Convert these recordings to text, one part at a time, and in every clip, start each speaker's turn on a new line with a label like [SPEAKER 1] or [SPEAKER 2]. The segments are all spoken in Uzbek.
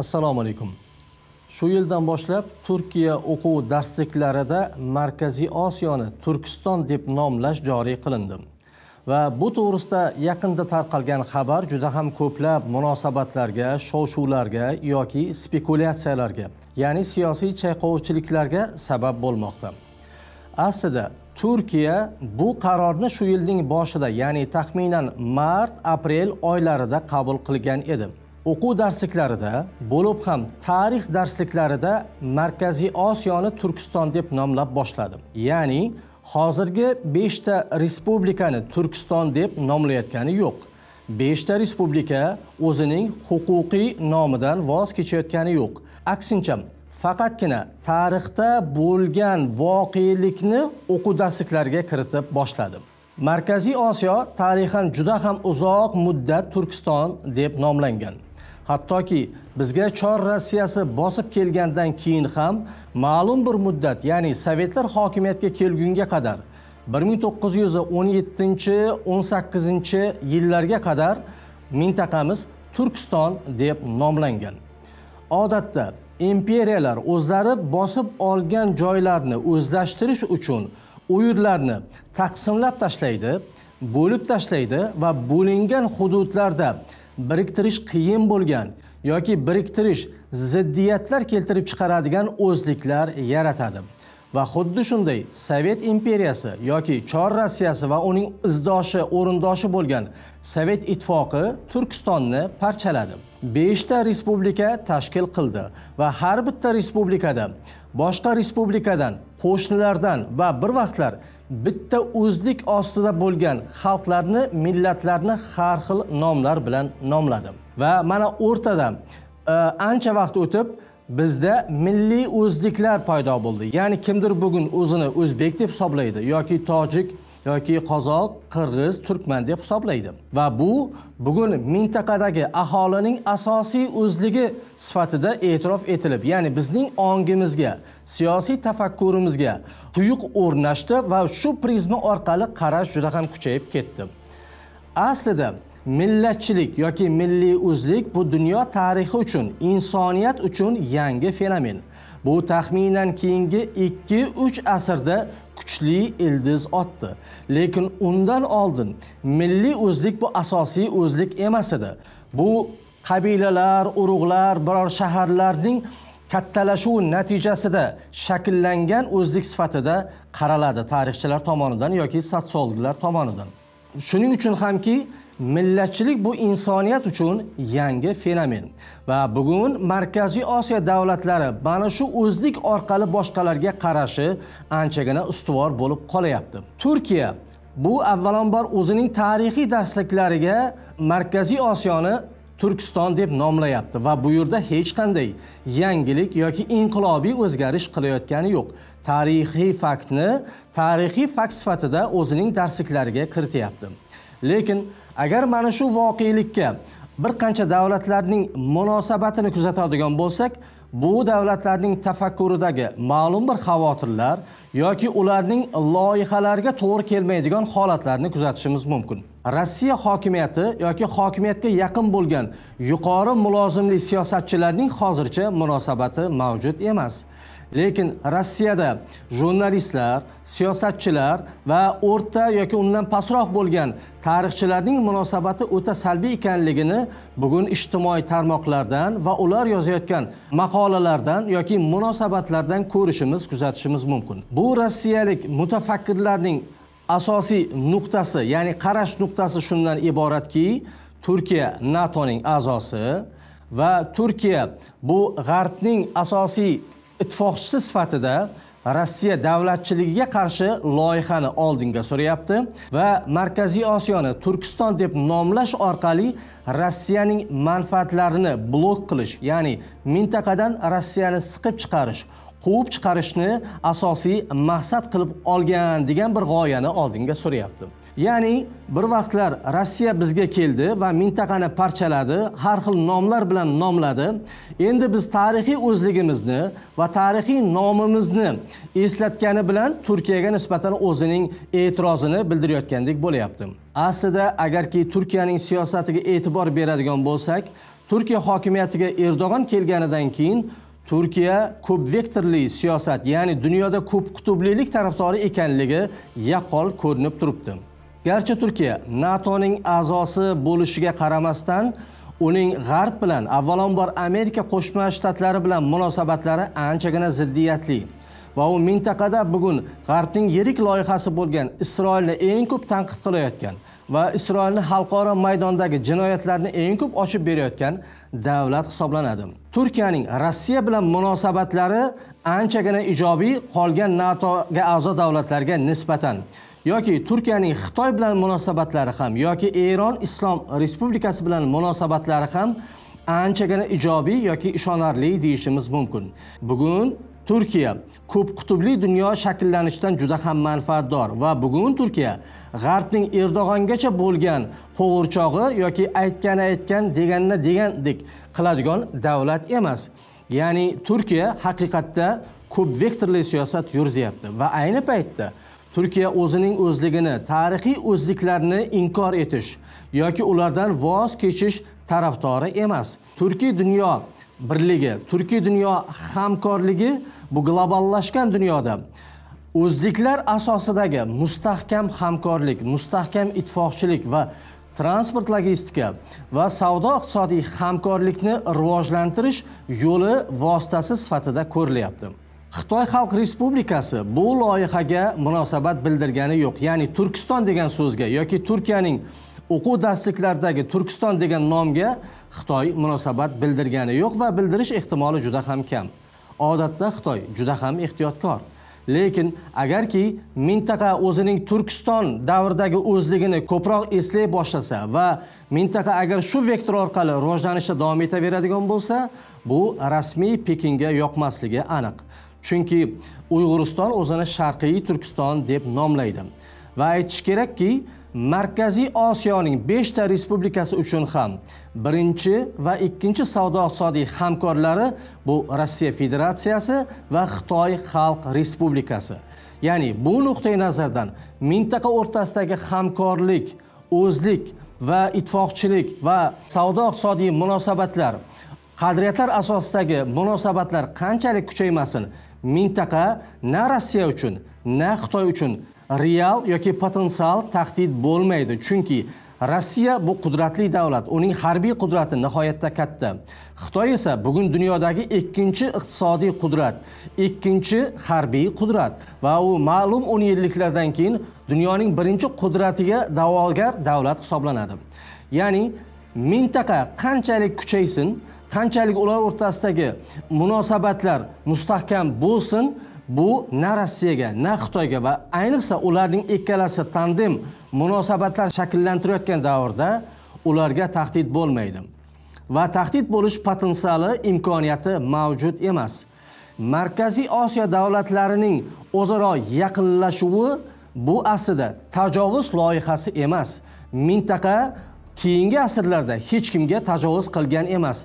[SPEAKER 1] assalomu alaykum shu yildan boshlab turkiya o'quv darsliklarida markaziy osiyoni turkiston deb nomlash joriy qilindi va bu to'g'risida yaqinda tarqalgan xabar juda ham ko'plab munosabatlarga shov shuvlarga yoki spekulyatsiyalarga ya'ni siyosiy chayqovchiliklarga sabab bo'lmoqda aslida turkiya bu qarorni shu yilning boshida ya'ni taxminan mart aprel oylarida qabul qilgan edi o'quv darsliklarida bo'lib ham tarix darsliklarida markaziy osiyoni turkiston deb nomlab boshladim ya'ni hozirgi beshta respublikani turkiston deb nomlayotgani yo'q beshta respublika o'zining huquqiy nomidan voz kechayotgani yo'q aksincha faqatgina tarixda bo'lgan voqelikni o'quv darsliklariga kiritib boshladim markaziy osiyo tarixan juda ham uzoq muddat turkiston deb nomlangan hattoki bizga chor rossiyasi bosib kelgandan keyin ham ma'lum bir muddat ya'ni sovetlar hokimiyatga kelgunga qadar 1917-18 yillarga qadar mintaqamiz Turkiston deb nomlangan. Odatda imperiyalar o'zlari bosib olgan joylarni o'zlashtirish uchun uyurlarni taqsimlab tashlaydi, bo'lib tashlaydi va bo'lingan hududlarda biriktirish qiyin bo'lgan yoki biriktirish ziddiyatlar keltirib chiqaradigan o'zliklar yaratadi va xuddi shunday sovet imperiyasi yoki chor rossiyasi va uning izdoshi o'rindoshi bo'lgan sovet ittifoqi turkistonni parchaladi beshta respublika tashkil qildi va har bitta respublikada boshqa respublikadan qo'shnilardan va bir vaqtlar bitta o'zlik ostida bo'lgan xalqlarni millatlarni har xil nomlar bilan nomladi va mana o'rtada e, ancha vaqt o'tib bizda milliy o'zliklar paydo bo'ldi ya'ni kimdir bugun o'zini o'zbek deb hisoblaydi yoki tojik yoki qozoq qirg'iz turkman deb hisoblaydi va bu bugun mintaqadagi aholining asosiy o'zligi sifatida e'tirof etilib ya'ni bizning ongimizga siyosiy tafakkurimizga quyuq o'rnashdi va shu prizma orqali qarash juda ham kuchayib ketdi aslida millatchilik yoki milliy o'zlik bu dunyo tarixi uchun insoniyat uchun yangi fenomen bu taxminan keyingi 2-3 asrda kuchli ildiz otdi lekin undan oldin milliy o'zlik bu asosiy o'zlik emas edi bu qabilalar urug'lar biror shaharlarning kattalashuvi natijasida shakllangan o'zlik sifatida qaraladi tarixchilar tomonidan yoki sotsiologlar tomonidan shuning uchun hamki millatchilik bu insoniyat uchun yangi fenomen va bugun markaziy osiyo davlatlari mana shu o'zlik orqali boshqalarga qarashi anchagina ustuvor bo'lib qolyapti turkiya bu avvalambor o'zining tarixiy darsliklariga markaziy osiyoni turkiston deb nomlayapti va bu yerda hech qanday yangilik yoki inqilobiy o'zgarish qilayotgani yo'q tarixiy faktni tarixiy fakt sifatida o'zining darsliklariga kirityapti lekin agar mana shu voqelikka bir qancha davlatlarning munosabatini kuzatadigan bo'lsak bu davlatlarning tafakkuridagi ma'lum bir xavotirlar yoki ularning loyihalariga to'g'ri kelmaydigan holatlarni kuzatishimiz mumkin rossiya hokimiyati yoki hokimiyatga yaqin bo'lgan yuqori mulozimli siyosatchilarning hozircha munosabati mavjud emas lekin rossiyada jurnalistlar siyosatchilar va o'rta yoki undan pastroq bo'lgan tarixchilarning munosabati o'ta salbiy ekanligini bugun ijtimoiy tarmoqlardan va ular yozayotgan maqolalardan yoki munosabatlardan ko'rishimiz kuzatishimiz mumkin bu rossiyalik mutafakkirlarning asosiy nuqtasi ya'ni qarash nuqtasi shundan iboratki turkiya natoning a'zosi va turkiya bu g'arbning asosiy ittifoqchisi sifatida rossiya davlatchiligiga qarshi loyihani oldinga suryapti va markaziy osiyoni turkiston deb nomlash orqali rossiyaning manfaatlarini blok qilish ya'ni mintaqadan rossiyani siqib chiqarish quvib chiqarishni asosiy maqsad qilib olgan degan bir g'oyani oldinga suryapti ya'ni bir vaqtlar rossiya bizga keldi va mintaqani parchaladi har xil nomlar bilan nomladi endi biz tarixiy o'zligimizni va tarixiy nomimizni eslatgani bilan turkiyaga nisbatan o'zining e'tirozini bildirayotgandek bo'lyapti aslida agarki turkiyaning siyosatiga e'tibor beradigan bo'lsak turkiya hokimiyatiga erdo'g'on kelganidan keyin turkiya ko'p vektorli siyosat ya'ni dunyoda ko'p qutblilik tarafdori ekanligi yaqqol ko'rinib turibdi garchi turkiya natoning a'zosi bo'lishiga qaramasdan uning g'arb bilan avvalambor amerika qo'shma shtatlari bilan munosabatlari anchagina ziddiyatli va u mintaqada bugun g'arbning yirik loyihasi bo'lgan isroilni eng ko'p tanqid qilayotgan va isroilni xalqaro maydondagi jinoyatlarni eng ko'p ochib berayotgan davlat hisoblanadi turkiyaning rossiya bilan munosabatlari anchagina ijobiy qolgan natoga a'zo davlatlarga nisbatan yoki turkiyaning xitoy bilan munosabatlari ham yoki eron islom respublikasi bilan munosabatlari ham anchagina ijobiy yoki ishonarli deyishimiz mumkin bugun turkiya ko'p qutubli dunyo shakllanishidan juda ham manfaatdor va bugun turkiya g'arbning erdog'angacha bo'lgan qo'g'irchog'i yoki aytgani aytgan deganni degandek qiladigan davlat emas ya'ni turkiya haqiqatda ko'p vektorli siyosat yurityapti va ayni paytda turkiya o'zining o'zligini tarixiy o'zliklarni inkor etish yoki ulardan voz kechish tarafdori emas turkiy dunyo birligi turkiy dunyo hamkorligi bu globallashgan dunyoda o'zliklar asosidagi mustahkam hamkorlik mustahkam ittifoqchilik va transport logistika va savdo iqtisodiy hamkorlikni rivojlantirish yo'li vositasi sifatida ko'rilyapti xitoy xalq respublikasi bu loyihaga munosabat bildirgani yo'q ya'ni turkiston degan so'zga yoki turkiyaning o'quv darsliklardagi turkiston degan nomga xitoy munosabat bildirgani yo'q va bildirish ehtimoli juda ham kam odatda xitoy juda ham ehtiyotkor lekin agarki mintaqa o'zining turkiston davridagi o'zligini ko'proq eslay boshlasa va mintaqa agar shu vektor orqali rivojlanishda davom etaveradigan bo'lsa bu rasmiy pekinga yoqmasligi aniq chunki uyg'uriston o'zini sharqiy turkiston deb nomlaydi va aytish kerakki markaziy osiyoning beshta respublikasi uchun ham birinchi va ikkinchi savdo iqtisodiy hamkorlari bu rossiya federatsiyasi va xitoy xalq respublikasi ya'ni bu nuqtai nazardan mintaqa o'rtasidagi hamkorlik o'zlik va ittifoqchilik va savdo iqtisodiy munosabatlar qadriyatlar asosidagi munosabatlar qanchalik kuchaymasin mintaqa na rossiya uchun na xitoy uchun real yoki potensial tahdid bo'lmaydi chunki rossiya bu qudratli davlat uning harbiy qudrati nihoyatda katta xitoy esa bugun dunyodagi ikkinchi iqtisodiy qudrat ikkinchi harbiy qudrat va u ma'lum o'n yilliklardan keyin dunyoning birinchi qudratiga da'vogar davlat hisoblanadi ya'ni mintaqa qanchalik kuchaysin qanchalik ular o'rtasidagi munosabatlar mustahkam bo'lsin bu na rossiyaga na xitoyga va ayniqsa ularning ikkalasi tandem munosabatlar shakllantirayotgan davrda ularga tahdid bo'lmaydi va tahdid bo'lish potensiali imkoniyati mavjud emas markaziy osiyo davlatlarining o'zaro yaqinlashuvi bu aslida tajovuz loyihasi emas mintaqa keyingi asrlarda hech kimga tajovuz qilgan emas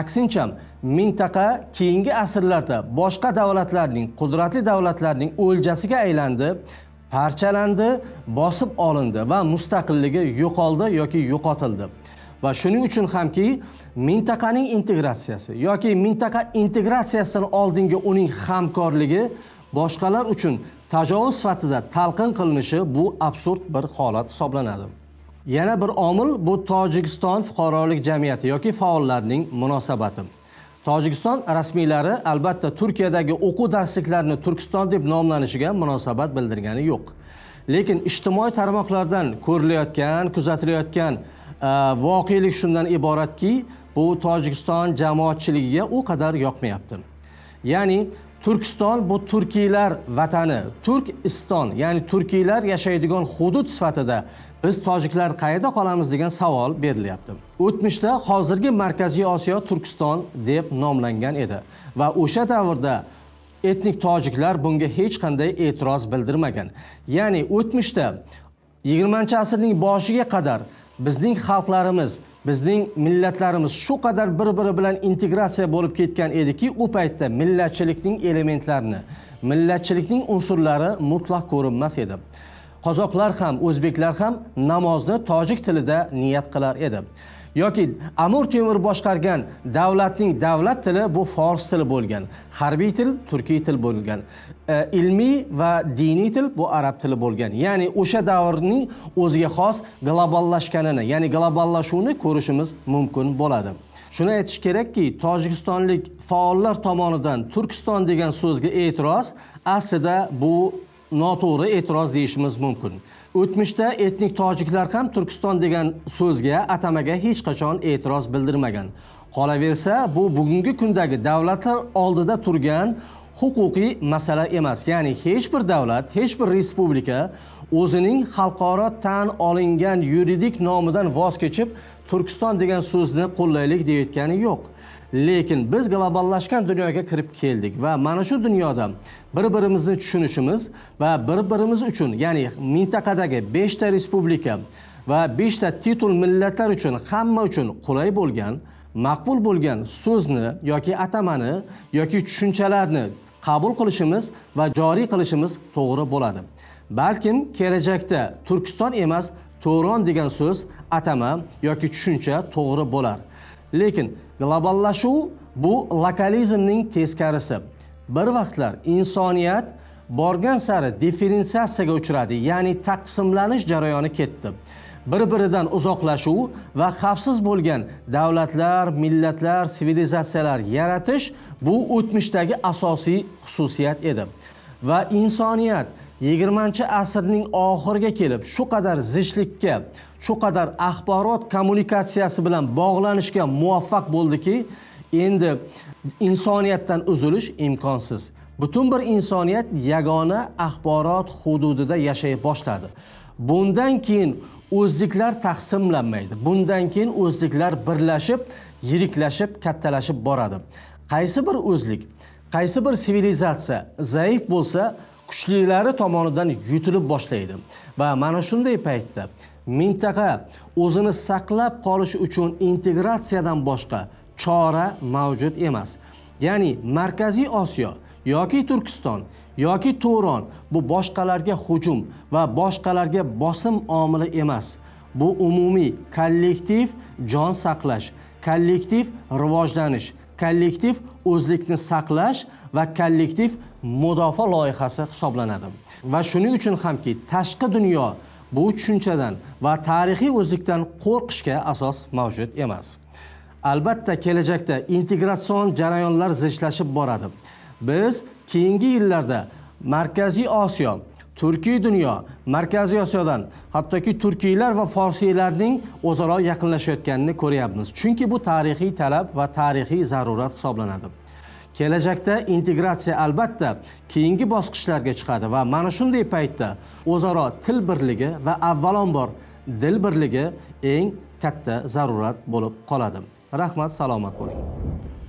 [SPEAKER 1] aksincha mintaqa keyingi asrlarda boshqa davlatlarning qudratli davlatlarning o'ljasiga aylandi parchalandi bosib olindi va mustaqilligi yo'qoldi yoki yo'qotildi va shuning uchun hamki mintaqaning integratsiyasi yoki mintaqa integratsiyasidan oldingi uning hamkorligi boshqalar uchun tajovuz sifatida talqin qilinishi bu absurd bir holat hisoblanadi yana bir omil bu tojikiston fuqarolik jamiyati yoki faollarning munosabati tojikiston rasmiylari albatta turkiyadagi o'quv darsliklarni turkiston deb nomlanishiga munosabat bildirgani yo'q lekin ijtimoiy tarmoqlardan ko'rilayotgan kuzatilayotgan e, voqelik shundan iboratki bu tojikiston jamoatchiligiga u qadar yoqmayapti ya'ni turkiston bu turkiylar vatani turkiston ya'ni turkiylar yashaydigan hudud sifatida biz tojiklar qayerda qolamiz degan savol berilyapti o'tmishda hozirgi markaziy osiyo turkiston deb nomlangan edi va o'sha davrda etnik tojiklar bunga hech qanday e'tiroz bildirmagan ya'ni o'tmishda yigirmanchi asrning boshiga qadar bizning xalqlarimiz bizning millatlarimiz shu qadar bir biri bilan integratsiya bo'lib ketgan ediki u paytda millatchilikning elementlarini millatchilikning unsurlari mutlaq ko'rinmas edi qozoqlar ham o'zbeklar ham namozni tojik tilida niyat qilar edi yoki amir temur boshqargan davlatning davlat tili bu fors tili bo'lgan harbiy til turkiy til bo'lgan e, ilmiy va diniy til bu arab tili bo'lgan ya'ni o'sha davrning o'ziga xos globallashganini ya'ni globallashuvni ko'rishimiz mumkin bo'ladi shuni aytish kerakki tojikistonlik faollar tomonidan turkiston degan so'zga e'tiroz aslida bu noto'g'ri e'tiroz deyishimiz mumkin o'tmishda etnik tojiklar ham turkiston degan so'zga atamaga hech qachon e'tiroz bildirmagan qolaversa bu bugungi kundagi davlatlar oldida turgan huquqiy masala emas ya'ni hech bir davlat hech bir respublika o'zining xalqaro tan olingan yuridik nomidan voz kechib turkiston degan so'zni qo'llaylik deyayotgani yo'q lekin biz globallashgan dunyoga kirib keldik va mana shu dunyoda bir birimizni tushunishimiz va bir birimiz uchun ya'ni mintaqadagi beshta respublika va beshta titul millatlar uchun hamma uchun qulay bo'lgan maqbul bo'lgan so'zni yoki atamani yoki tushunchalarni qabul qilishimiz va joriy qilishimiz to'g'ri bo'ladi balkim kelajakda turkiston emas to'g'ron degan so'z atama yoki tushuncha to'g'ri bo'lar lekin globallashuv bu lokalizmning teskarisi bir vaqtlar insoniyat borgan sari differensiatsiyaga uchradi ya'ni taqsimlanish jarayoni ketdi bir biridan uzoqlashuv va xavfsiz bo'lgan davlatlar millatlar sivilizatsiyalar yaratish bu o'tmishdagi asosiy xususiyat edi va insoniyat 20 asrning oxiriga kelib shu qadar zichlikka shu qadar axborot kommunikatsiyasi bilan bog'lanishga muvaffaq bo'ldiki endi insoniyatdan uzilish imkonsiz butun bir insoniyat yagona axborot hududida yashay boshladi bundan keyin o'zliklar taqsimlanmaydi bundan keyin o'zliklar birlashib yiriklashib kattalashib boradi qaysi bir o'zlik qaysi bir sivilizatsiya zaif bo'lsa kuchlilari tomonidan yutilib boshlaydi va mana shunday paytda mintaqa o'zini saqlab qolish uchun integratsiyadan boshqa chora mavjud emas ya'ni markaziy osiyo yoki turkiston yoki to'ron bu boshqalarga hujum va boshqalarga bosim omili emas bu umumiy kollektiv jon saqlash kollektiv rivojlanish kollektiv o'zlikni saqlash va kollektiv mudofaa loyihasi hisoblanadi va shuning uchun hamki tashqi dunyo bu tushunchadan va tarixiy o'zlikdan qo'rqishga asos mavjud emas albatta kelajakda integratsion jarayonlar zichlashib boradi biz keyingi yillarda markaziy osiyo turkiy dunyo markaziy osiyodan hattoki turkiylar va forsiylarning o'zaro yaqinlashayotganini ko'ryapmiz chunki bu tarixiy talab va tarixiy zarurat hisoblanadi kelajakda integratsiya albatta keyingi bosqichlarga chiqadi va mana shunday paytda o'zaro til birligi va avvalambor dil birligi eng katta zarurat bo'lib qoladi rahmat salomat bo'ling